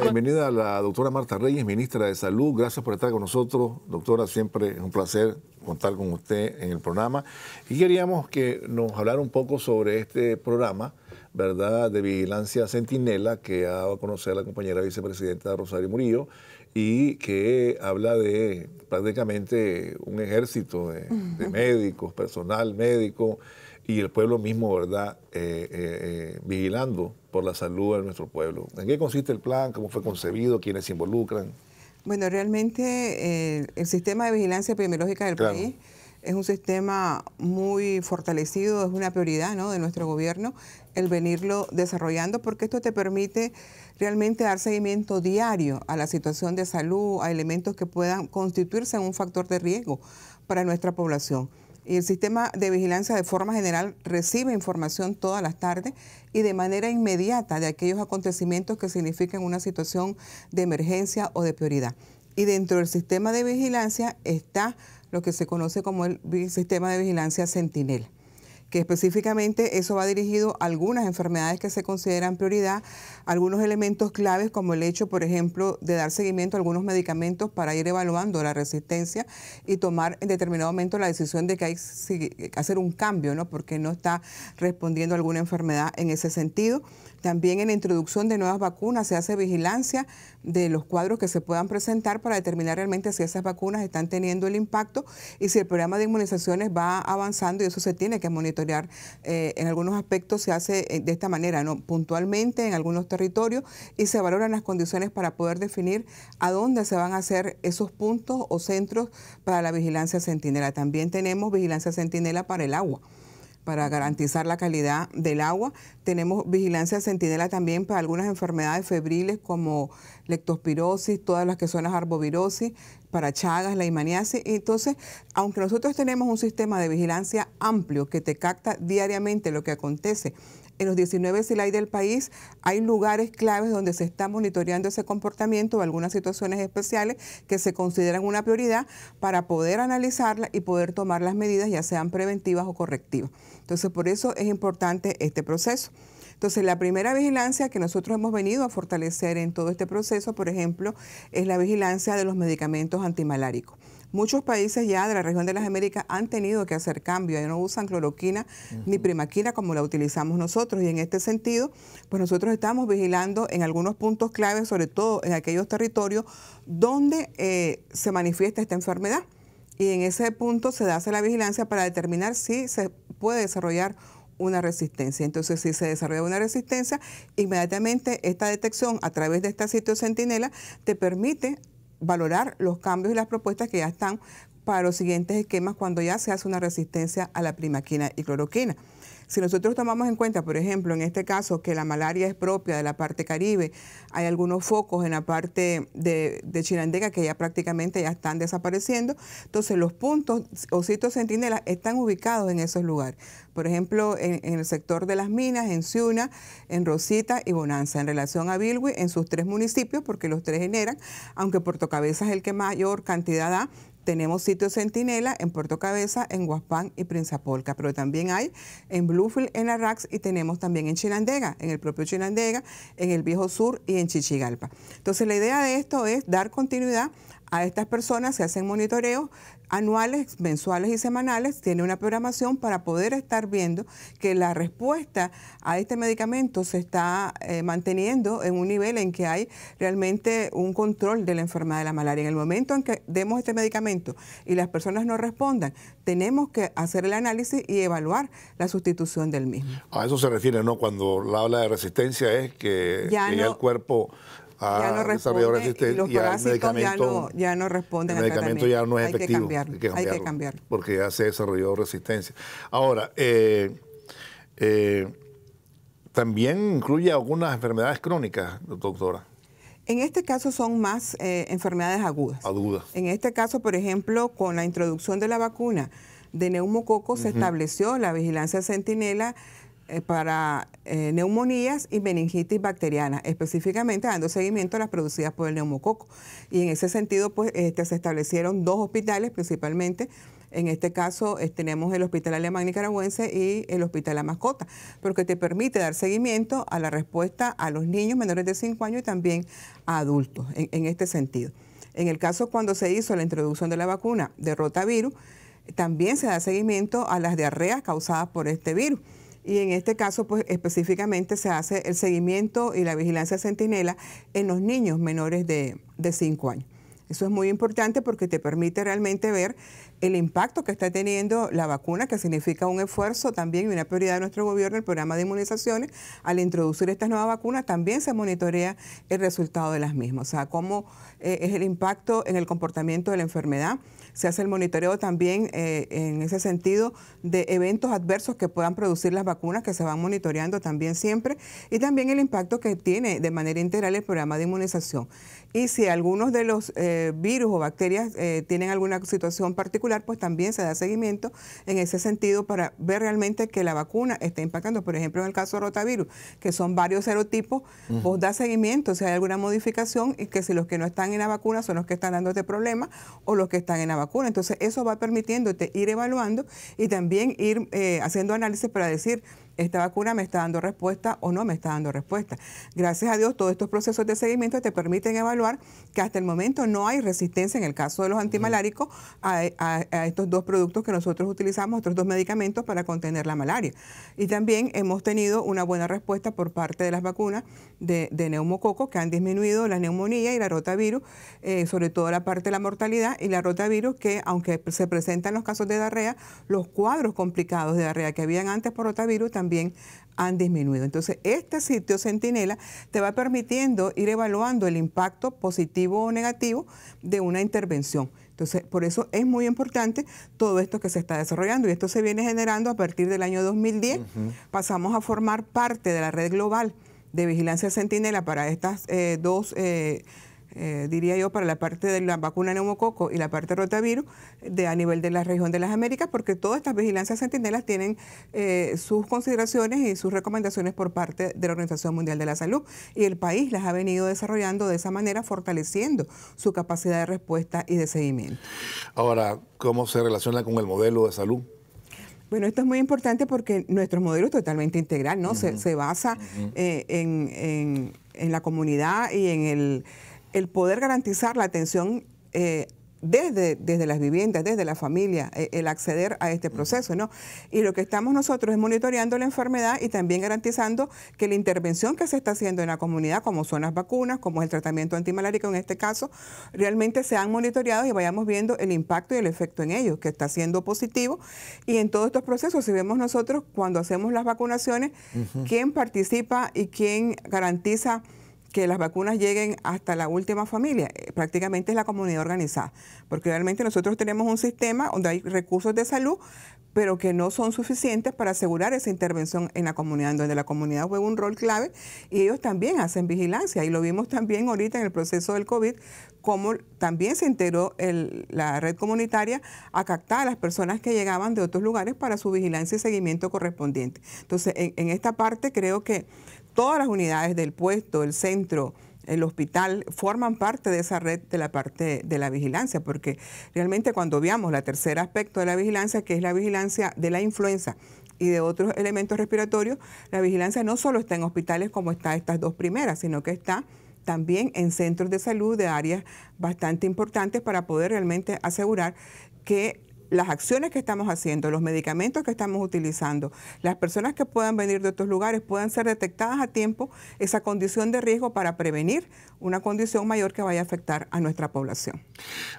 Bienvenida a la doctora Marta Reyes, ministra de Salud. Gracias por estar con nosotros. Doctora, siempre es un placer contar con usted en el programa. Y queríamos que nos hablara un poco sobre este programa, ¿verdad?, de vigilancia Sentinela que ha dado a conocer la compañera vicepresidenta Rosario Murillo y que habla de prácticamente un ejército de médicos, personal médico, y el pueblo mismo, ¿verdad?, eh, eh, eh, vigilando por la salud de nuestro pueblo. ¿En qué consiste el plan? ¿Cómo fue concebido? ¿Quiénes se involucran? Bueno, realmente el sistema de vigilancia epidemiológica del país es un sistema muy fortalecido, es una prioridad ¿no? de nuestro gobierno el venirlo desarrollando porque esto te permite realmente dar seguimiento diario a la situación de salud, a elementos que puedan constituirse en un factor de riesgo para nuestra población. El sistema de vigilancia de forma general recibe información todas las tardes y de manera inmediata de aquellos acontecimientos que significan una situación de emergencia o de prioridad. Y dentro del sistema de vigilancia está lo que se conoce como el sistema de vigilancia Sentinel que específicamente eso va dirigido a algunas enfermedades que se consideran prioridad, algunos elementos claves como el hecho, por ejemplo, de dar seguimiento a algunos medicamentos para ir evaluando la resistencia y tomar en determinado momento la decisión de que hay que eh, hacer un cambio, ¿no? Porque no está respondiendo a alguna enfermedad en ese sentido. También en la introducción de nuevas vacunas se hace vigilancia de los cuadros que se puedan presentar para determinar realmente si esas vacunas están teniendo el impacto y si el programa de inmunizaciones va avanzando y eso se tiene que monitorear eh, en algunos aspectos se hace eh, de esta manera, puntualmente en algunos territorios y se valoran las condiciones para poder definir a dónde se van a hacer esos puntos o centros para la vigilancia centinela. También tenemos vigilancia centinela para el agua para garantizar la calidad del agua. Tenemos vigilancia centinela también para algunas enfermedades febriles como leptospirosis, todas las que son las arbovirosis, para Chagas, la Imaniasis. Y entonces, aunque nosotros tenemos un sistema de vigilancia amplio que te capta diariamente lo que acontece en los 19 SILAI del país hay lugares claves donde se está monitoreando ese comportamiento o algunas situaciones especiales que se consideran una prioridad para poder analizarla y poder tomar las medidas, ya sean preventivas o correctivas. Entonces, por eso es importante este proceso. Entonces, la primera vigilancia que nosotros hemos venido a fortalecer en todo este proceso, por ejemplo, es la vigilancia de los medicamentos antimaláricos. Muchos países ya de la región de las Américas han tenido que hacer cambios, ya no usan cloroquina ni primaquina como la utilizamos nosotros y en este sentido, pues nosotros estamos vigilando en algunos puntos claves, sobre todo en aquellos territorios donde eh, se manifiesta esta enfermedad y en ese punto se hace la vigilancia para determinar si se puede desarrollar una resistencia. Entonces, si se desarrolla una resistencia, inmediatamente esta detección a través de esta sitio centinela te permite valorar los cambios y las propuestas que ya están para los siguientes esquemas cuando ya se hace una resistencia a la primaquina y cloroquina. Si nosotros tomamos en cuenta, por ejemplo, en este caso, que la malaria es propia de la parte caribe, hay algunos focos en la parte de, Chirandega que ya prácticamente ya están desapareciendo, entonces los puntos o sitios centinelas están ubicados en esos lugares. Por ejemplo, en, el sector de las minas, en Ciuna, en Rosita y Bonanza, en relación a Bilwi, en sus tres municipios, porque los tres generan, aunque Puerto es el que mayor cantidad da, tenemos sitios Centinela en Puerto Cabeza, en Guaspán y Polca, pero también hay en Bluefield, en Arrax y tenemos también en Chinandega, en el propio Chinandega, en el Viejo Sur y en Chichigalpa. Entonces la idea de esto es dar continuidad a estas personas se hacen monitoreos anuales, mensuales y semanales, tiene una programación para poder estar viendo que la respuesta a este medicamento se está eh, manteniendo en un nivel en que hay realmente un control de la enfermedad de la malaria. En el momento en que demos este medicamento y las personas no respondan, tenemos que hacer el análisis y evaluar la sustitución del mismo. A eso se refiere, ¿no? Cuando habla de resistencia es que el cuerpo ya no ah, responden y, y Ya no, responden el medicamento ya no es efectivo. hay, que cambiarlo. Porque ya se desarrolló resistencia. Ahora, eh, eh, también incluye algunas enfermedades crónicas, doctora. En este caso son más eh, enfermedades agudas. Agudas. En este caso, por ejemplo, con la introducción de la vacuna de neumococo se estableció la vigilancia centinela eh, para eh, neumonías y meningitis bacteriana, específicamente dando seguimiento a las producidas por el neumococo. Y en ese sentido, pues este, se establecieron dos hospitales principalmente. En este caso eh, tenemos el Hospital Alemán Nicaragüense y el Hospital La Mascota, porque te permite dar seguimiento a la respuesta a los niños menores de 5 años y también a adultos en, en este sentido. En el caso cuando se hizo la introducción de la vacuna de rotavirus, también se da seguimiento a las diarreas causadas por este virus y en este caso pues específicamente se hace el seguimiento y la vigilancia centinela en los niños menores de 5 años. Eso es muy importante porque te permite realmente ver el impacto que está teniendo la vacuna, que significa un esfuerzo también y una prioridad de nuestro gobierno, el programa de inmunizaciones. Al introducir estas nuevas vacunas, también se monitorea el resultado de las mismas, o sea, cómo eh, es el impacto en el comportamiento de la enfermedad se hace el monitoreo también eh, en ese sentido de eventos adversos que puedan producir las vacunas, que se van monitoreando también siempre, y también el impacto que tiene de manera integral el programa de inmunización. Y si algunos de los eh, virus o bacterias eh, tienen alguna situación particular, pues también se da seguimiento en ese sentido para ver realmente que la vacuna está impactando. Por ejemplo, en el caso de rotavirus, que son varios serotipos, pues da seguimiento si hay alguna modificación y que si los que no están en la vacuna son los que están dando este problema o los que están en la vacuna. Entonces, eso va permitiéndote ir evaluando y también ir eh, haciendo análisis para decir esta vacuna me está dando respuesta o no me está dando respuesta. Gracias a Dios, todos estos procesos de seguimiento te permiten evaluar que hasta el momento no hay resistencia en el caso de los antimaláricos a, estos dos productos que nosotros utilizamos, otros dos medicamentos para contener la malaria. Y también hemos tenido una buena respuesta por parte de las vacunas de, neumococo que han disminuido la neumonía y la rotavirus, eh, sobre todo la parte de la mortalidad y la rotavirus que aunque se presentan los casos de diarrea, los cuadros complicados de diarrea que habían antes por rotavirus también también han disminuido. Entonces, este sitio Centinela te va permitiendo ir evaluando el impacto positivo o negativo de una intervención. Entonces, por eso es muy importante todo esto que se está desarrollando y esto se viene generando a partir del año 2010. Pasamos a formar parte de la red global de vigilancia Centinela para estas eh, dos... Eh, eh, diría yo, para la parte de la vacuna neumococo y la parte rotavirus a nivel de la región de las Américas, porque todas estas vigilancias sentinelas tienen eh, sus consideraciones y sus recomendaciones por parte de la Organización Mundial de la Salud. Y el país las ha venido desarrollando de esa manera, fortaleciendo su capacidad de respuesta y de seguimiento. Ahora, ¿cómo se relaciona con el modelo de salud? Bueno, esto es muy importante porque nuestro modelo es totalmente integral, ¿no? se, basa eh, en la comunidad y en el el poder garantizar la atención eh, desde, desde las viviendas, desde la familia, eh, el acceder a este proceso, ¿no? Y lo que estamos nosotros es monitoreando la enfermedad y también garantizando que la intervención que se está haciendo en la comunidad, como son las vacunas, como el tratamiento antimalárico en este caso, realmente sean monitoreados y vayamos viendo el impacto y el efecto en ellos, que está siendo positivo. Y en todos estos procesos, si vemos nosotros cuando hacemos las vacunaciones, quién participa y quién garantiza que las vacunas lleguen hasta la última familia, eh, prácticamente es la comunidad organizada, porque realmente nosotros tenemos un sistema donde hay recursos de salud, pero que no son suficientes para asegurar esa intervención en la comunidad, donde la comunidad juega un rol clave y ellos también hacen vigilancia. Y lo vimos también ahorita en el proceso del COVID, cómo también se enteró la red comunitaria a captar a las personas que llegaban de otros lugares para su vigilancia y seguimiento correspondiente. Entonces, en esta parte creo que todas las unidades del puesto, el centro, el hospital forman parte de esa red de la parte de la vigilancia, porque realmente cuando veamos el tercer aspecto de la vigilancia, que es la vigilancia de la influenza y de otros elementos respiratorios, la vigilancia no solo está en hospitales como está estas dos primeras, sino que está también en centros de salud de áreas bastante importantes para poder realmente asegurar que las acciones que estamos haciendo, los medicamentos que estamos utilizando, las personas que puedan venir de otros lugares puedan ser detectadas a tiempo esa condición de riesgo para prevenir una condición mayor que vaya a afectar a nuestra población.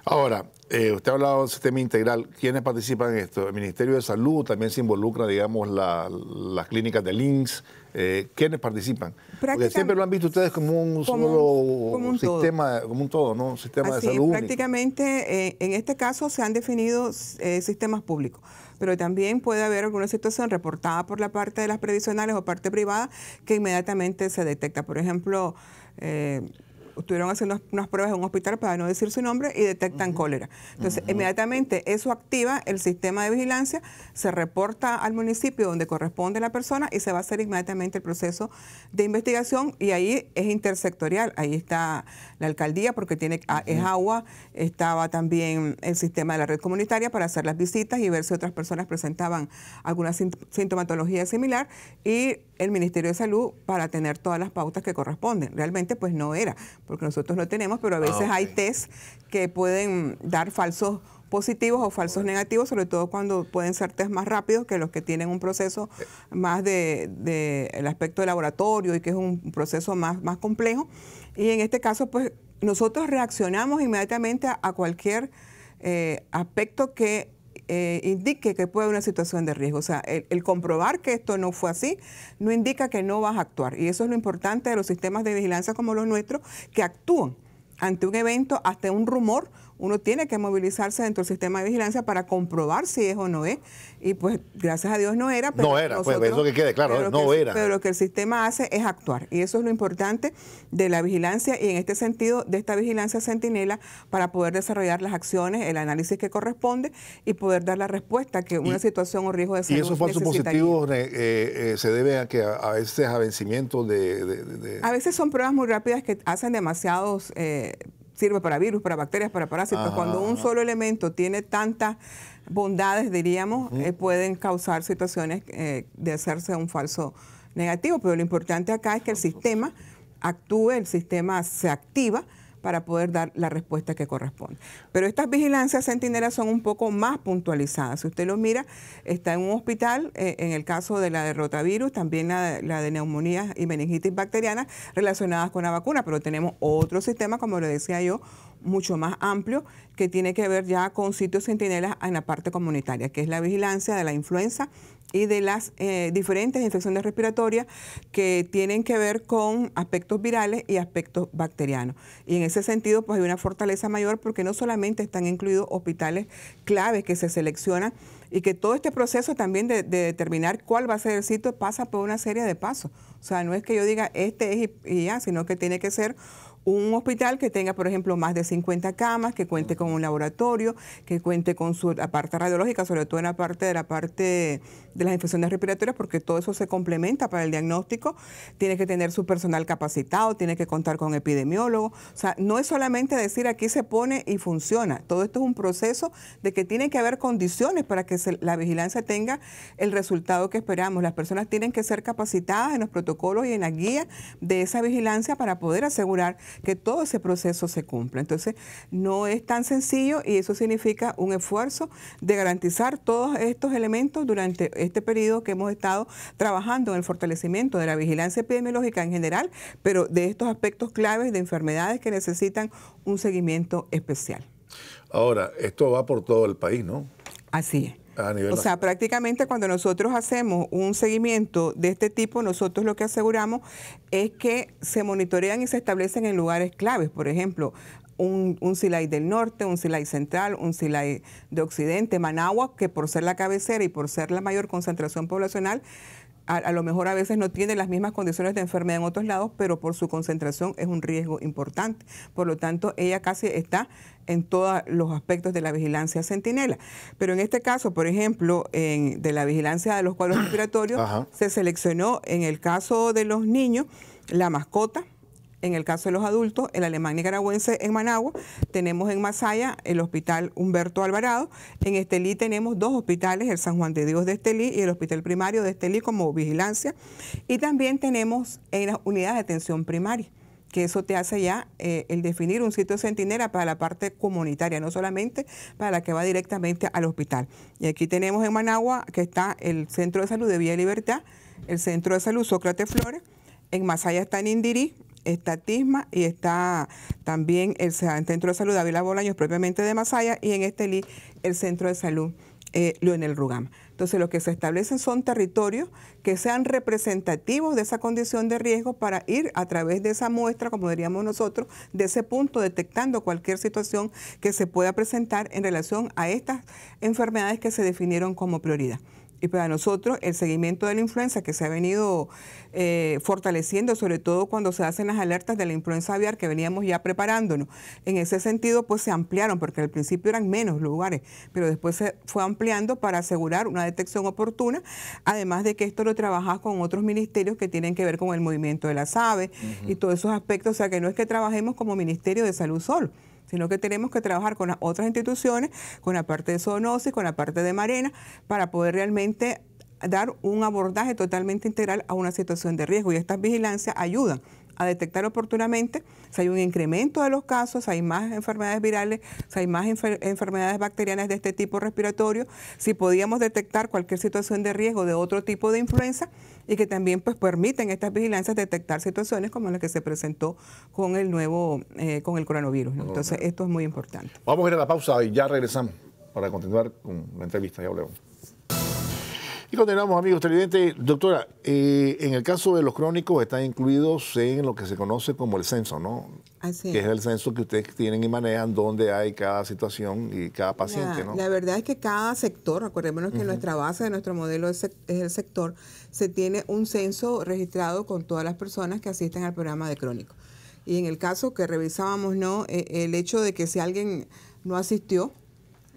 Ahora, eh, usted ha hablado del sistema integral. ¿Quiénes participan en esto? El Ministerio de Salud también se involucra, digamos, las clínicas de INSS eh, ¿Quiénes participan? Porque siempre lo han visto ustedes como un solo sistema, como un todo, ¿no? Un sistema de salud. prácticamente, eh, en este caso se han definido eh, sistemas públicos, pero también puede haber alguna situación reportada por la parte de las previsionales o parte privada que inmediatamente se detecta. Por ejemplo, eh, estuvieron haciendo unas, pruebas en un hospital para no decir su nombre y detectan cólera. Entonces, inmediatamente eso activa el sistema de vigilancia, se reporta al municipio donde corresponde la persona y se va a hacer inmediatamente el proceso de investigación y ahí es intersectorial, ahí está la alcaldía porque tiene ah, es agua, estaba también el sistema de la red comunitaria para hacer las visitas y ver si otras personas presentaban alguna sintomatología similar y el Ministerio de Salud para tener todas las pautas que corresponden. Realmente pues no era, porque nosotros lo tenemos, pero a ah, veces hay test que pueden dar falsos positivos o falsos negativos, sobre todo cuando pueden ser test más rápidos que los que tienen un proceso eh. más de, el aspecto de laboratorio y que es un proceso más, más complejo. Y en este caso pues nosotros reaccionamos inmediatamente a, cualquier eh, aspecto que eh, indique que puede haber una situación de riesgo. O sea, el, comprobar que esto no fue así no indica que no vas a actuar. Y eso es lo importante de los sistemas de vigilancia como los nuestros, que actúan ante un evento, hasta un rumor uno tiene que movilizarse dentro del sistema de vigilancia para comprobar si es o no es. Y pues gracias a Dios no era. no era, pues eso que quede claro, no era. Pero lo que el sistema hace es actuar. Y eso es lo importante de la vigilancia y en este sentido de esta vigilancia centinela para poder desarrollar las acciones, el análisis que corresponde y poder dar la respuesta que una situación o riesgo de salud. Y esos falsos positivos eh, eh, eh, se deben a que a, veces a vencimiento de, A veces son pruebas muy rápidas que hacen demasiados sirve para virus, para bacterias, para parásitos. Cuando un solo elemento tiene tantas bondades, diríamos, eh, pueden causar situaciones eh, de hacerse un falso negativo. Pero lo importante acá es que el sistema actúe, el sistema se activa para poder dar la respuesta que corresponde. Pero estas vigilancias centinelas son un poco más puntualizadas. Si usted lo mira, está en un hospital, eh, en el caso de la de rotavirus, también la, de neumonías y meningitis bacteriana relacionadas con la vacuna, pero tenemos otro sistema, como lo decía yo, mucho más amplio que tiene que ver ya con sitios centinelas en la parte comunitaria, que es la vigilancia de la influenza y de las eh, diferentes infecciones respiratorias que tienen que ver con aspectos virales y aspectos bacterianos. Y en ese sentido, pues hay una fortaleza mayor porque no solamente están incluidos hospitales claves que se seleccionan y que todo este proceso también de, de determinar cuál va a ser el sitio pasa por una serie de pasos. O sea, no es que yo diga este es y ya, sino que tiene que ser un hospital que tenga, por ejemplo, más de 50 camas, que cuente con un laboratorio, que cuente con su parte radiológica, sobre todo en la parte de la parte de las infecciones respiratorias, porque todo eso se complementa para el diagnóstico. Tiene que tener su personal capacitado, tiene que contar con epidemiólogos. O sea, no es solamente decir aquí se pone y funciona. Todo esto es un proceso de que tiene que haber condiciones para que la vigilancia tenga el resultado que esperamos. Las personas tienen que ser capacitadas en los protocolos y en la guía de esa vigilancia para poder asegurar que todo ese proceso se cumpla. Entonces, no es tan sencillo y eso significa un esfuerzo de garantizar todos estos elementos durante este periodo que hemos estado trabajando en el fortalecimiento de la vigilancia epidemiológica en general, pero de estos aspectos claves de enfermedades que necesitan un seguimiento especial. Ahora, esto va por todo el país, ¿no? Así es o sea, prácticamente cuando nosotros hacemos un seguimiento de este tipo, nosotros lo que aseguramos es que se monitorean y se establecen en lugares claves. Por ejemplo, un, silay del norte, un silay central, un silay de occidente, Managua, que por ser la cabecera y por ser la mayor concentración poblacional, a, lo mejor a veces no tiene las mismas condiciones de enfermedad en otros lados, pero por su concentración es un riesgo importante. Por lo tanto, ella casi está en todos los aspectos de la vigilancia sentinela. Pero en este caso, por ejemplo, en, de la vigilancia de los cuadros respiratorios, se seleccionó en el caso de los niños la mascota, en el caso de los adultos, el alemán nicaragüense en Managua, tenemos en Masaya el hospital Humberto Alvarado, en Estelí tenemos dos hospitales, el San Juan de Dios de Estelí y el hospital primario de Estelí como vigilancia, y también tenemos en las unidades de atención primaria que eso te hace ya eh, el definir un sitio centinela para la parte comunitaria, no solamente para la que va directamente al hospital. Y aquí tenemos en Managua que está el Centro de Salud de Vía Libertad, el Centro de Salud Sócrates Flores, en Masaya está en Indirí, está Tisma y está también el Centro de Salud Ávila Bolaños, propiamente de Masaya, y en este LI el Centro de Salud eh, el Rugama. Entonces, lo que se establecen son territorios que sean representativos de esa condición de riesgo para ir a través de esa muestra, como diríamos nosotros, de ese punto, detectando cualquier situación que se pueda presentar en relación a estas enfermedades que se definieron como prioridad. Y para nosotros el seguimiento de la influenza que se ha venido eh, fortaleciendo, sobre todo cuando se hacen las alertas de la influenza aviar que veníamos ya preparándonos. En ese sentido, pues se ampliaron, porque al principio eran menos lugares, pero después se fue ampliando para asegurar una detección oportuna, además de que esto lo trabajas con otros ministerios que tienen que ver con el movimiento de las aves y todos esos aspectos. O sea que no es que trabajemos como Ministerio de Salud solo sino que tenemos que trabajar con las otras instituciones, con la parte de zoonosis, con la parte de marena, para poder realmente dar un abordaje totalmente integral a una situación de riesgo. Y estas vigilancias ayudan a detectar oportunamente si hay un incremento de los casos, si hay más enfermedades virales, si hay más enfermedades bacterianas de este tipo respiratorio, si podíamos detectar cualquier situación de riesgo de otro tipo de influenza y que también pues permiten estas vigilancias detectar situaciones como la que se presentó con el nuevo, eh, con el coronavirus. Entonces esto es muy importante. Vamos a ir a la pausa y ya regresamos para continuar con la entrevista. Ya hablamos. Y continuamos, amigos televidentes. Doctora, eh, en el caso de los crónicos están incluidos en lo que se conoce como el censo, ¿no? Que es el censo que ustedes tienen y manejan donde hay cada situación y cada paciente, la, ¿no? La verdad es que cada sector, acordémonos que nuestra base de nuestro modelo es, el sector, se tiene un censo registrado con todas las personas que asisten al programa de crónicos. Y en el caso que revisábamos, ¿no? E, el hecho de que si alguien no asistió,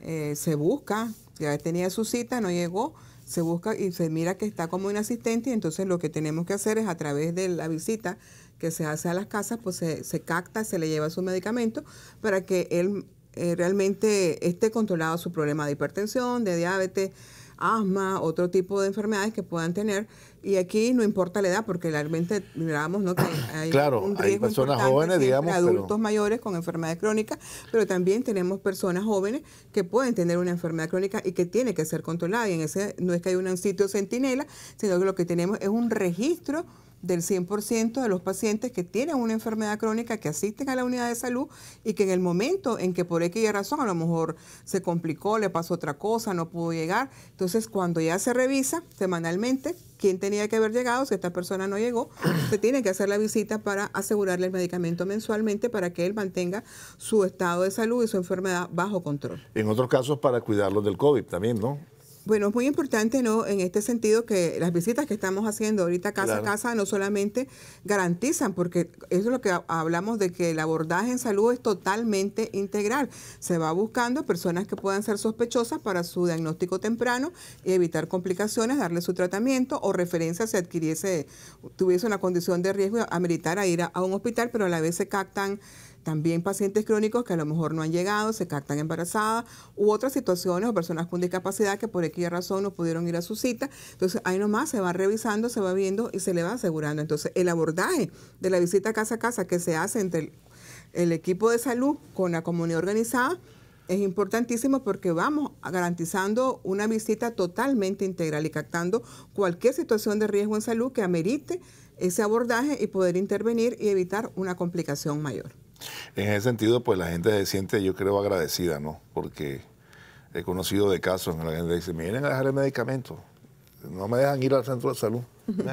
eh, se busca, ya tenía su cita, no llegó, se busca y se mira que está como asistente y entonces lo que tenemos que hacer es a través de la visita que se hace a las casas, pues se, se capta, se le lleva su medicamento para que él eh, realmente esté controlado su problema de hipertensión, de diabetes, asma, otro tipo de enfermedades que puedan tener y aquí no importa la edad, porque realmente miramos ¿no? hay un riesgo hay personas jóvenes, digamos. Adultos mayores con enfermedades crónica, pero también tenemos personas jóvenes que pueden tener una enfermedad crónica y que tiene que ser controlada. Y en ese no es que hay un sitio centinela, sino que lo que tenemos es un registro del 100% de los pacientes que tienen una enfermedad crónica, que asisten a la unidad de salud y que en el momento en que por aquella razón a lo mejor se complicó, le pasó otra cosa, no pudo llegar, entonces cuando ya se revisa semanalmente quién tenía que haber llegado, si esta persona no llegó, se tiene que hacer la visita para asegurarle el medicamento mensualmente para que él mantenga su estado de salud y su enfermedad bajo control. En otros casos para cuidarlos del COVID también, ¿no? Bueno, es muy importante, ¿no? En este sentido que las visitas que estamos haciendo ahorita casa a casa no solamente garantizan, porque eso es lo que hablamos de que el abordaje en salud es totalmente integral. Se va buscando personas que puedan ser sospechosas para su diagnóstico temprano y evitar complicaciones, darle su tratamiento o referencia si adquiriese, tuviese una condición de riesgo, a militar a ir a un hospital, pero a la vez se captan también pacientes crónicos que a lo mejor no han llegado, se captan embarazadas u otras situaciones o personas con discapacidad que por aquella razón no pudieron ir a su cita. Entonces ahí nomás se va revisando, se va viendo y se le va asegurando. Entonces el abordaje de la visita casa a casa que se hace entre el equipo de salud con la comunidad organizada es importantísimo porque vamos garantizando una visita totalmente integral y captando cualquier situación de riesgo en salud que amerite ese abordaje y poder intervenir y evitar una complicación mayor. En ese sentido, pues la gente se siente, yo creo, agradecida, ¿no? Porque he conocido de casos en la gente dice, me vienen a dejar el medicamento, no me dejan ir al centro de salud.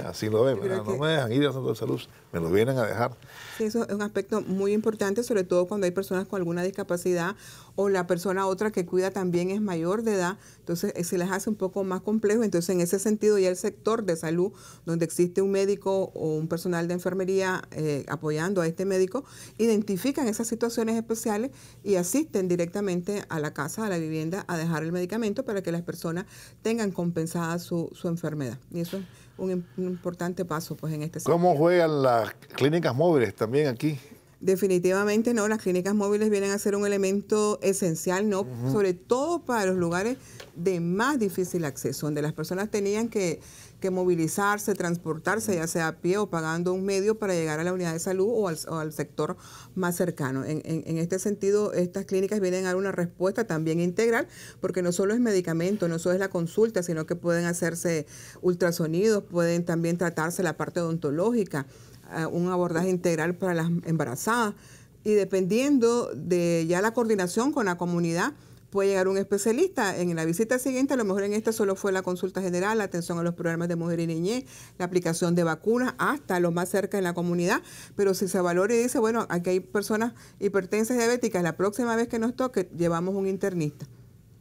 Así lo ven, no me dejan ir a centro salud, me lo vienen a dejar. Sí, eso es un aspecto muy importante, sobre todo cuando hay personas con alguna discapacidad o la persona otra que cuida también es mayor de edad, entonces eh, se les hace un poco más complejo. Entonces, en ese sentido, ya el sector de salud, donde existe un médico o un personal de enfermería eh, apoyando a este médico, identifican esas situaciones especiales y asisten directamente a la casa, a la vivienda, a dejar el medicamento para que las personas tengan compensada su, su enfermedad. Y eso es un, importante paso pues, en este sentido. ¿Cómo juegan las clínicas móviles también aquí? Definitivamente no, las clínicas móviles vienen a ser un elemento esencial, no, sobre todo para los lugares de más difícil acceso, donde las personas tenían que que movilizarse, transportarse, ya sea a pie o pagando un medio para llegar a la unidad de salud o al, sector más cercano. En, este sentido, estas clínicas vienen a dar una respuesta también integral, porque no solo es medicamento, no solo es la consulta, sino que pueden hacerse ultrasonidos, pueden también tratarse la parte odontológica, eh, un abordaje integral para las embarazadas. Y dependiendo de ya la coordinación con la comunidad, puede llegar un especialista. En la visita siguiente, a lo mejor en esta solo fue la consulta general, la atención a los programas de mujer y niñez, la aplicación de vacunas, hasta lo más cerca en la comunidad. Pero si se valora y dice, bueno, aquí hay personas hipertensas diabéticas, la próxima vez que nos toque, llevamos un internista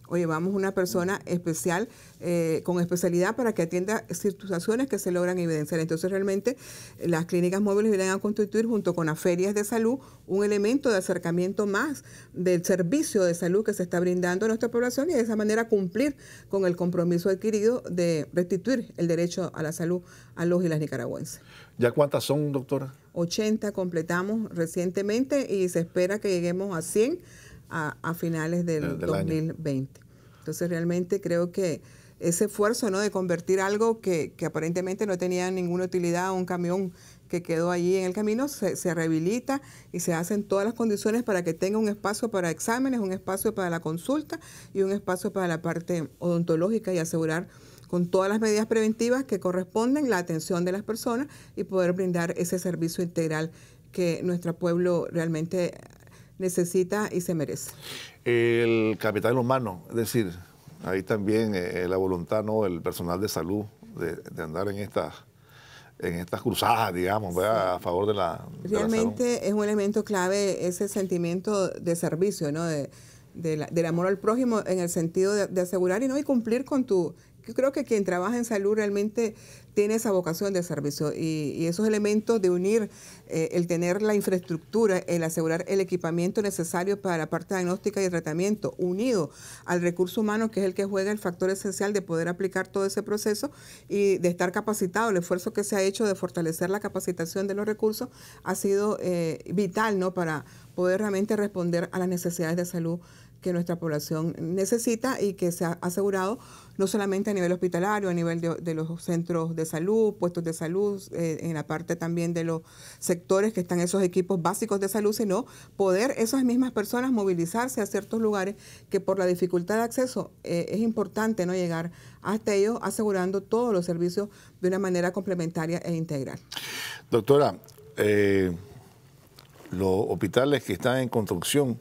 o llevamos una persona especial, eh, con especialidad para que atienda situaciones que se logran evidenciar. Entonces realmente eh, las clínicas móviles vienen a constituir junto con las ferias de salud un elemento de acercamiento más del servicio de salud que se está brindando a nuestra población y de esa manera cumplir con el compromiso adquirido de restituir el derecho a la salud a los y las nicaragüenses. ¿Ya cuántas son, doctora? 80 completamos recientemente y se espera que lleguemos a 100 a, finales del, 2020. Entonces realmente creo que ese esfuerzo ¿no? de convertir algo que, aparentemente no tenía ninguna utilidad, un camión que quedó allí en el camino, se, rehabilita y se hacen todas las condiciones para que tenga un espacio para exámenes, un espacio para la consulta y un espacio para la parte odontológica y asegurar con todas las medidas preventivas que corresponden la atención de las personas y poder brindar ese servicio integral que nuestro pueblo realmente necesita y se merece. El capital humano, es decir, ahí también eh, eh, la voluntad, ¿no? el personal de salud, de, andar en estas en estas cruzadas, digamos, a favor de la... Realmente es un elemento clave ese sentimiento de servicio, ¿no? De, del amor al prójimo en el sentido de, de, asegurar y no y cumplir con tu yo creo que quien trabaja en salud realmente tiene esa vocación de servicio y, esos elementos de unir eh, el tener la infraestructura, el asegurar el equipamiento necesario para la parte diagnóstica y tratamiento, unido al recurso humano que es el que juega el factor esencial de poder aplicar todo ese proceso y de estar capacitado. El esfuerzo que se ha hecho de fortalecer la capacitación de los recursos ha sido eh, vital ¿no? para poder realmente responder a las necesidades de salud que nuestra población necesita y que se ha asegurado no solamente a nivel hospitalario, a nivel de, los centros de salud, puestos de salud, eh, en la parte también de los sectores que están esos equipos básicos de salud, sino poder esas mismas personas movilizarse a ciertos lugares que por la dificultad de acceso eh, es importante no llegar hasta ellos, asegurando todos los servicios de una manera complementaria e integral. Doctora, eh, los hospitales que están en construcción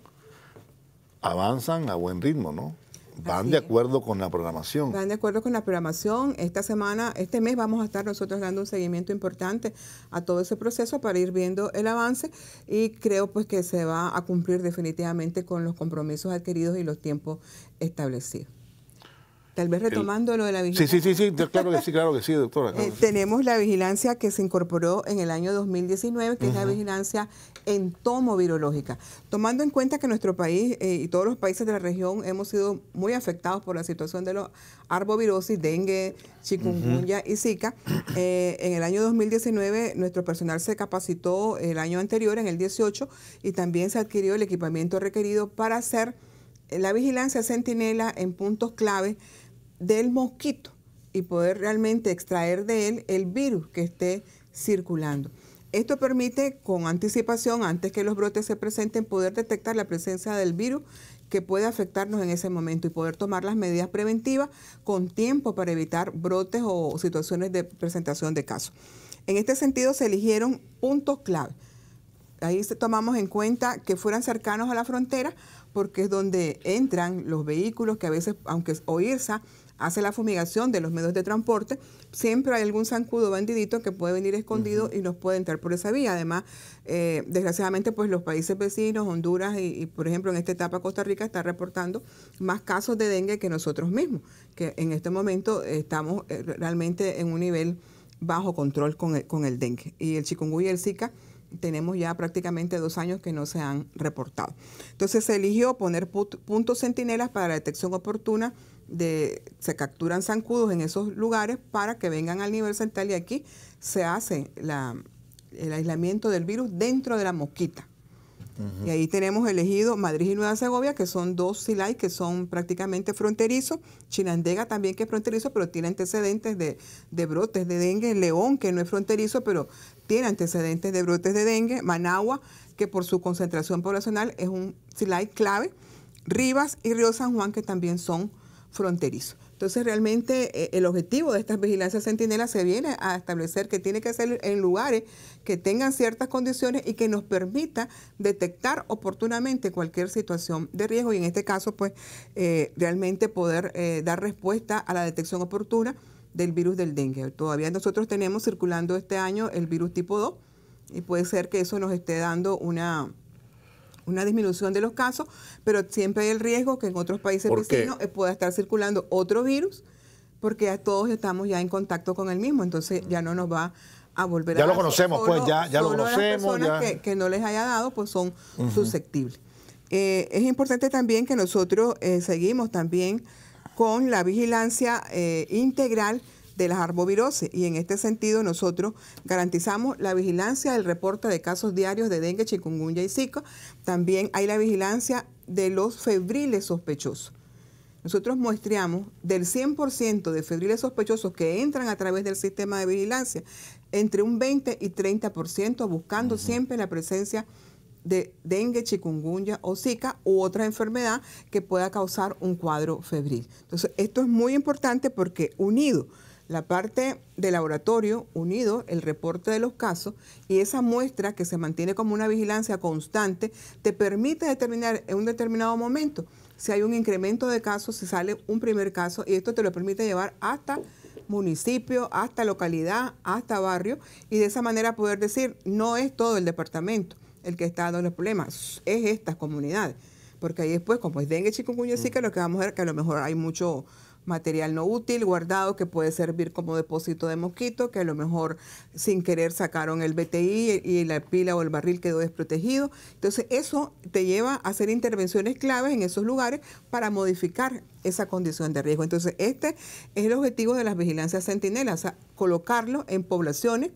avanzan a buen ritmo, ¿no? Van de acuerdo con la programación. Van de acuerdo con la programación. Esta semana, este mes vamos a estar nosotros dando un seguimiento importante a todo ese proceso para ir viendo el avance y creo pues que se va a cumplir definitivamente con los compromisos adquiridos y los tiempos establecidos. Tal vez retomando lo de la vigilancia. Sí, sí, sí, claro que sí, eh, claro doctora. tenemos la vigilancia que se incorporó en el año 2019, que es la vigilancia entomovirológica. Tomando en cuenta que nuestro país eh, y todos los países de la región hemos sido muy afectados por la situación de los arbovirosis, dengue, chikungunya y zika, eh, en el año 2019 nuestro personal se capacitó el año anterior, en el 18, y también se adquirió el equipamiento requerido para hacer la vigilancia centinela en puntos clave del mosquito y poder realmente extraer de él el virus que esté circulando. Esto permite con anticipación, antes que los brotes se presenten, poder detectar la presencia del virus que puede afectarnos en ese momento y poder tomar las medidas preventivas con tiempo para evitar brotes o situaciones de presentación de casos. En este sentido se eligieron puntos clave. Ahí tomamos en cuenta que fueran cercanos a la frontera porque es donde entran los vehículos que a veces, aunque es hace la fumigación de los medios de transporte, siempre hay algún zancudo bandidito que puede venir escondido y nos puede entrar por esa vía. Además, eh, desgraciadamente, pues los países vecinos, Honduras y, por ejemplo, en esta etapa Costa Rica está reportando más casos de dengue que nosotros mismos, que en este momento estamos eh, realmente en un nivel bajo control con el, con el dengue. Y el chikungunya y el zika tenemos ya prácticamente dos años que no se han reportado. Entonces se eligió poner puntos centinelas para la detección oportuna de se capturan zancudos en esos lugares para que vengan al nivel central y aquí se hace el aislamiento del virus dentro de la mosquita. Y ahí tenemos elegido Madrid y Nueva Segovia, que son dos SILAI que son prácticamente fronterizos, Chinandega también que es fronterizo, pero tiene antecedentes de, de brotes de dengue, León que no es fronterizo, pero tiene antecedentes de brotes de dengue, Managua que por su concentración poblacional es un silay clave, Rivas y Río San Juan que también son fronterizos. Entonces, realmente e, el objetivo de estas vigilancias sentinelas se viene a establecer que tiene que ser en lugares que tengan ciertas condiciones y que nos permita detectar oportunamente cualquier situación de riesgo y en este caso, pues, eh, realmente poder eh, dar respuesta a la detección oportuna del virus del dengue. Todavía nosotros tenemos circulando este año el virus tipo 2 y puede ser que eso nos esté dando una una disminución de los casos, pero siempre hay el riesgo que en otros países vecinos eh, pueda estar circulando otro virus, porque a todos estamos ya en contacto con el mismo, entonces ya no nos va a volver ya a... Ya lo conocemos, pues, ya, ya lo conocemos. Las personas Que, no les haya dado, pues son susceptibles. Eh, es importante también que nosotros eh, seguimos también con la vigilancia integral de las arboviroses y en este sentido nosotros garantizamos la vigilancia del reporte de casos diarios de dengue, chikungunya y zika. También hay la vigilancia de los febriles sospechosos. Nosotros muestreamos del 100% de febriles sospechosos que entran a través del sistema de vigilancia, entre un 20 y 30%, buscando ciento buscando siempre la presencia de dengue, chikungunya o zika u otra enfermedad que pueda causar un cuadro febril. Entonces, esto es muy importante porque unido la parte de laboratorio unido, el reporte de los casos y esa muestra que se mantiene como una vigilancia constante te permite determinar en un determinado momento si hay un incremento de casos, si sale un primer caso y esto te lo permite llevar hasta municipio, hasta localidad, hasta barrio y de esa manera poder decir no es todo el departamento el que está dando los problemas, es estas comunidades. Porque ahí después, como es dengue, chikungunya, sí que mm. lo que vamos a ver que a lo mejor hay mucho material no útil guardado que puede servir como depósito de mosquito, que a lo mejor sin querer sacaron el BTI y la pila o el barril quedó desprotegido. Entonces eso te lleva a hacer intervenciones claves en esos lugares para modificar esa condición de riesgo. Entonces este es el objetivo de las vigilancias sentinelas, colocarlo en poblaciones,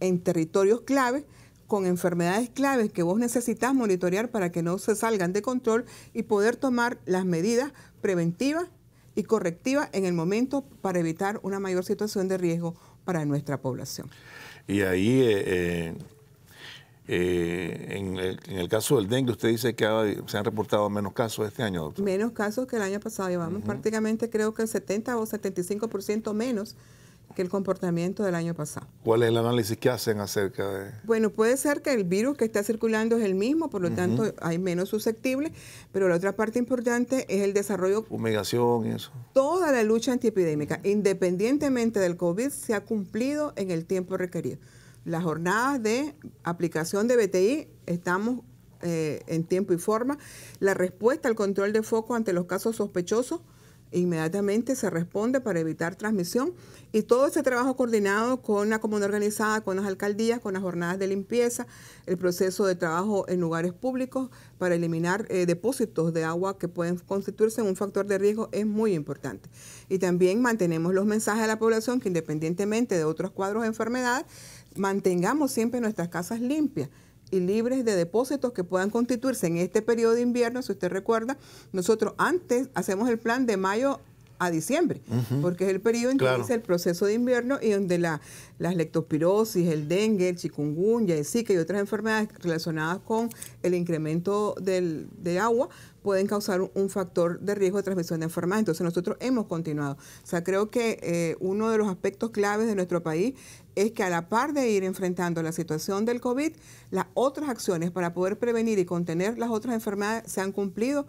en territorios claves con enfermedades claves que vos necesitas monitorear para que no se salgan de control y poder tomar las medidas preventivas y correctiva en el momento para evitar una mayor situación de riesgo para nuestra población. Y ahí, eh, eh, eh, en, el, caso del dengue, usted dice que se han reportado menos casos este año, doctor. Menos casos que el año pasado, llevamos prácticamente creo que el 70 o 75% menos que el comportamiento del año pasado. ¿Cuál es el análisis que hacen acerca de...? Bueno, puede ser que el virus que está circulando es el mismo, por lo tanto hay menos susceptibles, pero la otra parte importante es el desarrollo... Fumigación y eso. Toda la lucha antiepidémica, independientemente del COVID, se ha cumplido en el tiempo requerido. Las jornadas de aplicación de BTI estamos eh, en tiempo y forma. La respuesta al control de foco ante los casos sospechosos inmediatamente se responde para evitar transmisión y todo ese trabajo coordinado con la comunidad organizada, con las alcaldías, con las jornadas de limpieza, el proceso de trabajo en lugares públicos para eliminar eh, depósitos de agua que pueden constituirse un factor de riesgo es muy importante. Y también mantenemos los mensajes a la población que independientemente de otros cuadros de enfermedad, mantengamos siempre nuestras casas limpias y libres de depósitos que puedan constituirse en este periodo de invierno, si usted recuerda, nosotros antes hacemos el plan de mayo a diciembre, porque es el periodo en que claro. el proceso de invierno y donde la, las leptospirosis, el dengue, el chikungunya, el zika y otras enfermedades relacionadas con el incremento del, de agua pueden causar un factor de riesgo de transmisión de enfermedades. Entonces nosotros hemos continuado. O sea, creo que eh, uno de los aspectos claves de nuestro país es que a la par de ir enfrentando la situación del COVID, las otras acciones para poder prevenir y contener las otras enfermedades se han cumplido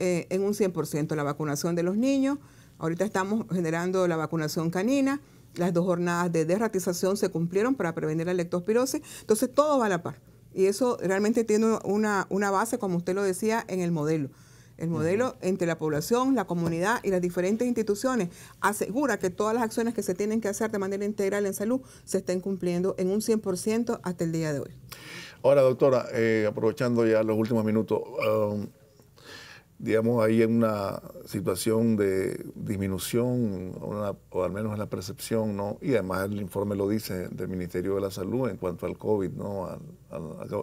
eh, en un 100%. La vacunación de los niños, Ahorita estamos generando la vacunación canina, las dos jornadas de derratización se cumplieron para prevenir la leptospirosis, entonces todo va a la par. Y eso realmente tiene una, una base, como usted lo decía, en el modelo. El modelo entre la población, la comunidad y las diferentes instituciones asegura que todas las acciones que se tienen que hacer de manera integral en salud se estén cumpliendo en un 100% hasta el día de hoy. Ahora, doctora, eh, aprovechando ya los últimos minutos, um, digamos, ahí en una situación de disminución, o al menos en la percepción, ¿no? Y además el informe lo dice del Ministerio de la Salud en cuanto al COVID, ¿no?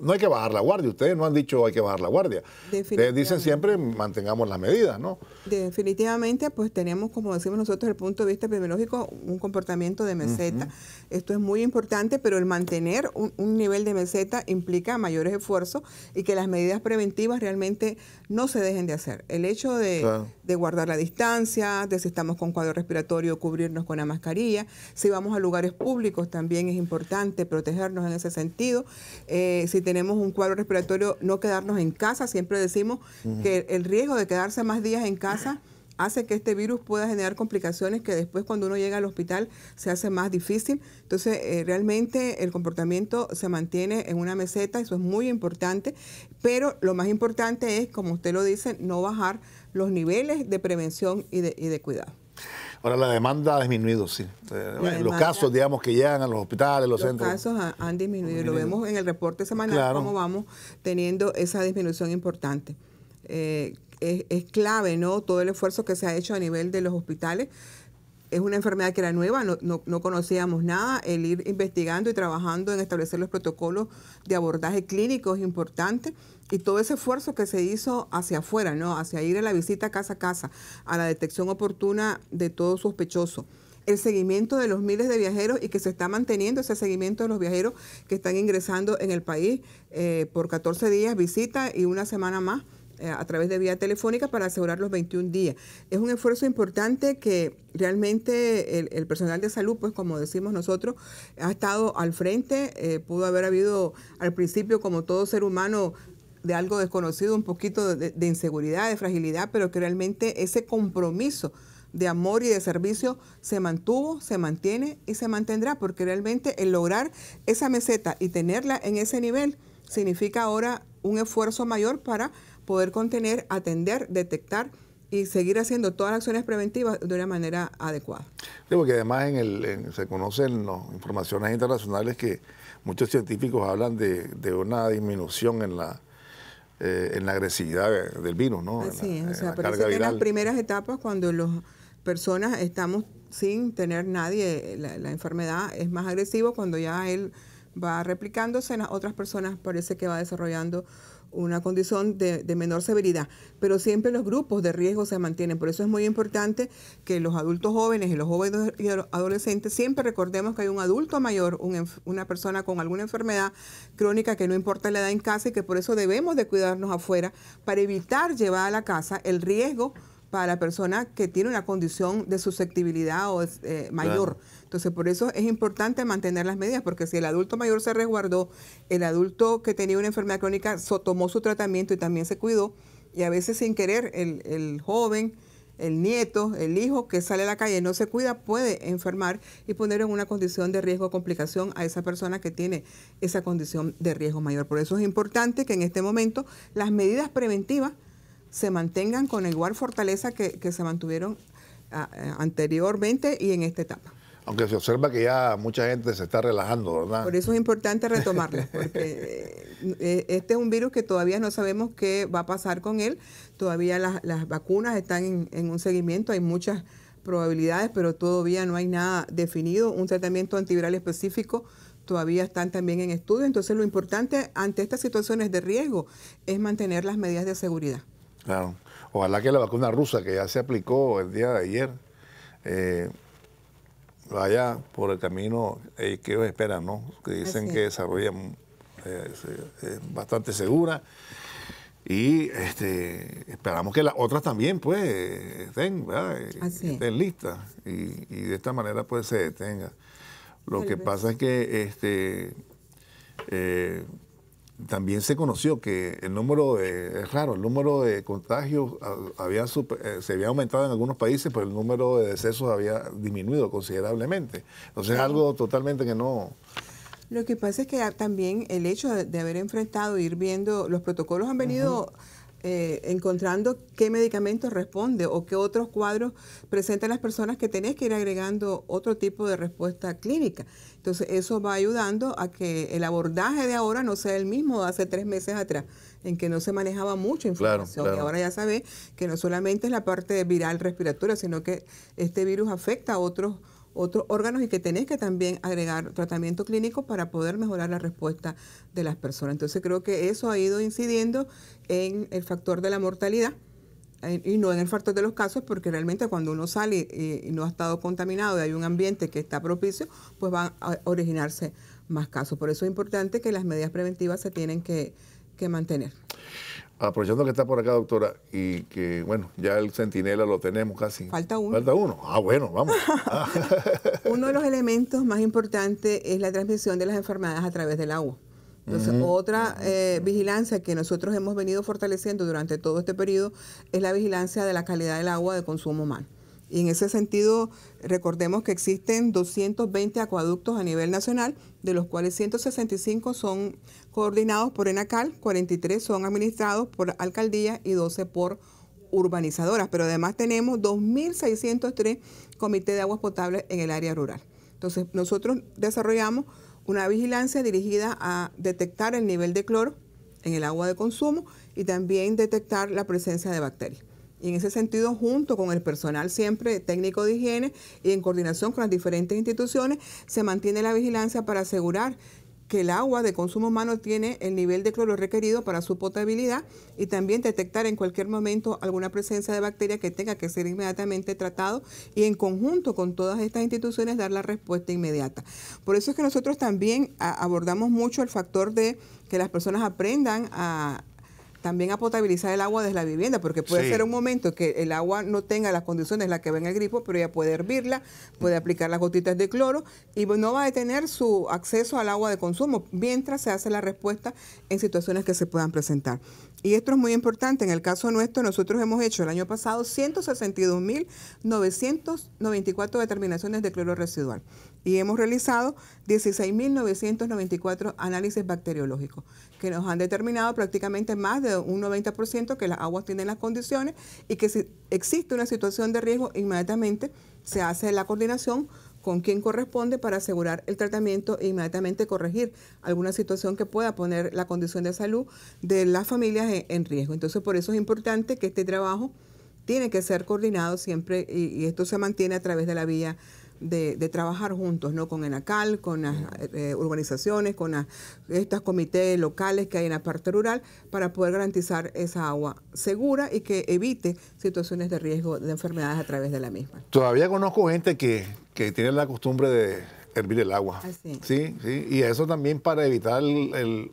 no hay que bajar la guardia, ustedes no han dicho hay que bajar la guardia. dicen siempre mantengamos las medidas, ¿no? Definitivamente, pues tenemos, como decimos nosotros, desde el punto de vista epidemiológico, un comportamiento de meseta. Esto es muy importante, pero el mantener un nivel de meseta implica mayores esfuerzos y que las medidas preventivas realmente no se dejen de hacer. El hecho de, guardar la distancia, de si estamos con cuadro respiratorio, cubrirnos con la mascarilla, si vamos a lugares públicos también es importante protegernos en ese sentido. Eh, si tenemos un cuadro respiratorio, no quedarnos en casa, siempre decimos que el riesgo de quedarse más días en casa hace que este virus pueda generar complicaciones que después cuando uno llega al hospital se hace más difícil. Entonces, eh, realmente el comportamiento se mantiene en una meseta, eso es muy importante, pero lo más importante es, como usted lo dice, no bajar los niveles de prevención y de, y de cuidado. Ahora la demanda ha disminuido, sí. Eh, los casos, digamos, que llegan a los hospitales, los, centros. Los casos han, disminuido. disminuido. Lo vemos en el reporte semanal, cómo vamos teniendo esa disminución importante. Eh, es, clave, ¿no? Todo el esfuerzo que se ha hecho a nivel de los hospitales es una enfermedad que era nueva, no, conocíamos nada. El ir investigando y trabajando en establecer los protocolos de abordaje clínico es importante. Y todo ese esfuerzo que se hizo hacia afuera, ¿no? Hacia ir a la visita casa a casa, a la detección oportuna de todo sospechoso. El seguimiento de los miles de viajeros y que se está manteniendo ese seguimiento de los viajeros que están ingresando en el país eh, por 14 días, visita y una semana más. Eh, a través de vía telefónica para asegurar los 21 días. Es un esfuerzo importante que realmente el, personal de salud, pues como decimos nosotros, ha estado al frente. Eh, pudo haber habido al principio, como todo ser humano, de algo desconocido, un poquito de, de inseguridad, de fragilidad, pero que realmente ese compromiso de amor y de servicio se mantuvo, se mantiene y se mantendrá, porque realmente el lograr esa meseta y tenerla en ese nivel significa ahora un esfuerzo mayor para poder contener, atender, detectar y seguir haciendo todas las acciones preventivas de una manera adecuada. Sí, porque además en el, se conocen las informaciones internacionales que muchos científicos hablan de, una disminución en la, eh, en la agresividad del virus, ¿no? Sí, o sea, parece que en las primeras etapas, cuando las personas estamos sin tener nadie, la, enfermedad es más agresivo, cuando ya él va replicándose, en las otras personas parece que va desarrollando una condición de, menor severidad, pero siempre los grupos de riesgo se mantienen. Por eso es muy importante que los adultos jóvenes y los jóvenes y adolescentes siempre recordemos que hay un adulto mayor, una persona con alguna enfermedad crónica que no importa la edad en casa y que por eso debemos de cuidarnos afuera para evitar llevar a la casa el riesgo para la persona que tiene una condición de susceptibilidad o eh, mayor. Entonces, por eso es importante mantener las medidas, porque si el adulto mayor se resguardó, el adulto que tenía una enfermedad crónica tomó su tratamiento y también se cuidó, y a veces sin querer el, el joven, el nieto, el hijo que sale a la calle y no se cuida puede enfermar y poner en una condición de riesgo o complicación a esa persona que tiene esa condición de riesgo mayor. Por eso es importante que en este momento las medidas preventivas se mantengan con igual fortaleza que, se mantuvieron ah, eh, anteriormente y en esta etapa. Aunque se observa que ya mucha gente se está relajando, ¿verdad? Por eso es importante retomarlo, porque eh, eh, este es un virus que todavía no sabemos qué va a pasar con él. Todavía las, vacunas están en, en, un seguimiento, hay muchas probabilidades, pero todavía no hay nada definido. Un tratamiento antiviral específico todavía están también en estudio. Entonces lo importante ante estas situaciones de riesgo es mantener las medidas de seguridad. Claro. Ojalá que la vacuna rusa que ya se aplicó el día de ayer eh, vaya por el camino eh, que esperan, ¿no? Que dicen que desarrollan eh, bastante segura. Y este, esperamos que las otras también pues estén, listas y, de esta manera pues se detenga. Lo que pasa es que este, también se conoció que el número de, es raro, el número de contagios había eh, se había aumentado en algunos países, pero el número de decesos había disminuido considerablemente. Entonces es algo totalmente que no... Lo que pasa es que también el hecho de, haber enfrentado, ir viendo, los protocolos han venido... Eh, encontrando qué medicamento responde o qué otros cuadros presentan las personas que tenés que ir agregando otro tipo de respuesta clínica. Entonces eso va ayudando a que el abordaje de ahora no sea el mismo de hace tres meses atrás, en que no se manejaba mucha información. Y ahora ya sabes que no solamente es la parte viral respiratoria, sino que este virus afecta a otros otros órganos y que tenés que también agregar tratamiento clínico para poder mejorar la respuesta de las personas. Entonces creo que eso ha ido incidiendo en el factor de la mortalidad eh, y no en el factor de los casos, porque realmente cuando uno sale y, no ha estado contaminado y hay un ambiente que está propicio, pues van a originarse más casos. Por eso es importante que las medidas preventivas se tienen que, mantener aprovechando que está por acá, doctora, y que, bueno, ya el centinela lo tenemos casi. Falta uno. Falta uno. Ah, bueno, vamos. uno de los elementos más importantes es la transmisión de las enfermedades a través del agua. Entonces, otra eh, vigilancia que nosotros hemos venido fortaleciendo durante todo este periodo es la vigilancia de la calidad del agua de consumo humano. Y en ese sentido, recordemos que existen 220 acueductos a nivel nacional, de los cuales 165 son coordinados por ENACAL, 43 son administrados por alcaldía y 12 por urbanizadoras. Pero además tenemos 2.603 comités de aguas potables en el área rural. Entonces, nosotros desarrollamos una vigilancia dirigida a detectar el nivel de cloro en el agua de consumo y también detectar la presencia de bacterias. Y en ese sentido, junto con el personal siempre técnico de higiene y en coordinación con las diferentes instituciones, se mantiene la vigilancia para asegurar que el agua de consumo humano tiene el nivel de cloro requerido para su potabilidad y también detectar en cualquier momento alguna presencia de bacteria que tenga que ser inmediatamente tratado y en conjunto con todas estas instituciones dar la respuesta inmediata. Por eso es que nosotros también abordamos mucho el factor de que las personas aprendan a, también a potabilizar el agua desde la vivienda, porque puede ser un momento que el agua no tenga las condiciones en las que ven el grifo, pero ya puede hervirla, puede aplicar las gotitas de cloro y pues, no va a detener su acceso al agua de consumo mientras se hace la respuesta en situaciones que se puedan presentar. Y esto es muy importante. En el caso nuestro, nosotros hemos hecho el año pasado 162.994 determinaciones de cloro residual y hemos realizado 16.994 análisis bacteriológicos que nos han determinado prácticamente más de un 90% que las aguas tienen las condiciones y que si existe una situación de riesgo, inmediatamente se hace la coordinación con quien corresponde para asegurar el tratamiento e inmediatamente corregir alguna situación que pueda poner la condición de salud de las familias en, riesgo. Entonces, por eso es importante que este trabajo tiene que ser coordinado siempre y esto se mantiene a través de la vía de, trabajar juntos, ¿no? Con ENACAL, con las eh, eh, organizaciones, urbanizaciones, con estos comités locales que hay en la parte rural, para poder garantizar esa agua segura y que evite situaciones de riesgo de enfermedades a través de la misma. Todavía conozco gente que, tiene la costumbre de hervir el agua. Ah, sí, sí. Y eso también para evitar el,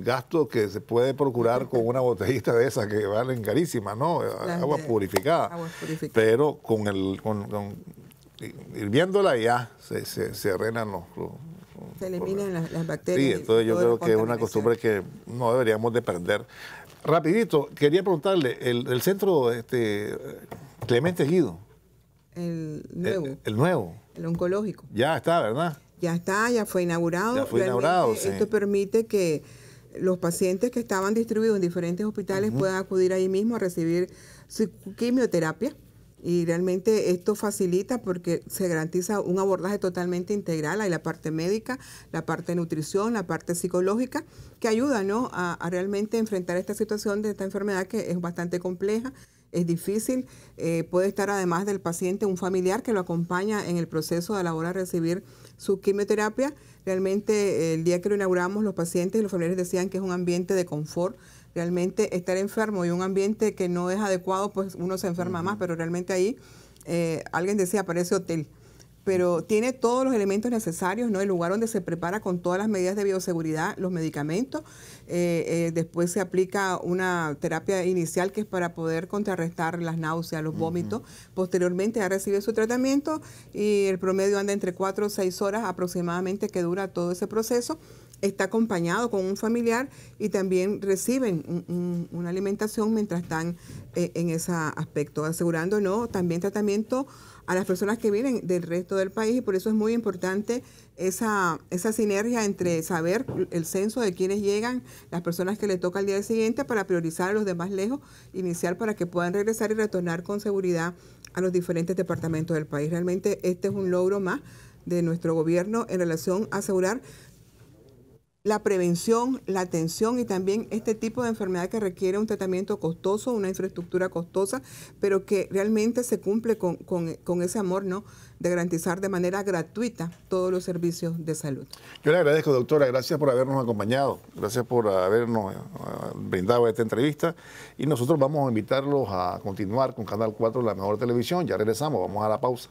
gasto que se puede procurar con una botellita de esas que valen carísimas, ¿no? Agua purificada. Agua purificada. Pero con el con, hirviéndola ya se, se, se los, Se eliminan las, bacterias. Sí, entonces yo creo que es una costumbre que no deberíamos de perder. Rapidito, quería preguntarle, el, centro este, Clemente Guido. El nuevo. El, nuevo. El oncológico. Ya está, ¿verdad? Ya está, ya fue inaugurado. Ya fue Esto permite que los pacientes que estaban distribuidos en diferentes hospitales puedan acudir ahí mismo a recibir su quimioterapia y realmente esto facilita porque se garantiza un abordaje totalmente integral. Hay la parte médica, la parte de nutrición, la parte psicológica, que ayuda a, realmente enfrentar esta situación de esta enfermedad que es bastante compleja es difícil. Eh, puede estar además del paciente un familiar que lo acompaña en el proceso a la hora de recibir su quimioterapia. Realmente el día que lo inauguramos los pacientes y los familiares decían que es un ambiente de confort Realmente estar enfermo y un ambiente que no es adecuado, pues uno se enferma más, pero realmente ahí eh, alguien decía, parece hotel pero tiene todos los elementos necesarios, ¿no? El lugar donde se prepara con todas las medidas de bioseguridad, los medicamentos. Eh, eh, después se aplica una terapia inicial que es para poder contrarrestar las náuseas, los vómitos. Posteriormente ya recibe su tratamiento y el promedio anda entre 4 o 6 horas aproximadamente que dura todo ese proceso está acompañado con un familiar y también reciben una alimentación mientras están eh, en ese aspecto, asegurando no también tratamiento a las personas que vienen del resto del país y por eso es muy importante esa, esa sinergia entre saber el censo de quienes llegan, las personas que le toca al día siguiente para priorizar a los demás lejos, iniciar para que puedan regresar y retornar con seguridad a los diferentes departamentos del país. Realmente este es un logro más de nuestro gobierno en relación a asegurar la prevención, la atención y también este tipo de enfermedad que requiere un tratamiento costoso, una infraestructura costosa, pero que realmente se cumple con, con ese amor, ¿no? De garantizar de manera gratuita todos los servicios de salud. Yo le agradezco, doctora, gracias por habernos acompañado, gracias por habernos eh, brindado esta entrevista y nosotros vamos a invitarlos a continuar con Canal 4, la mejor televisión. Ya regresamos, vamos a la pausa.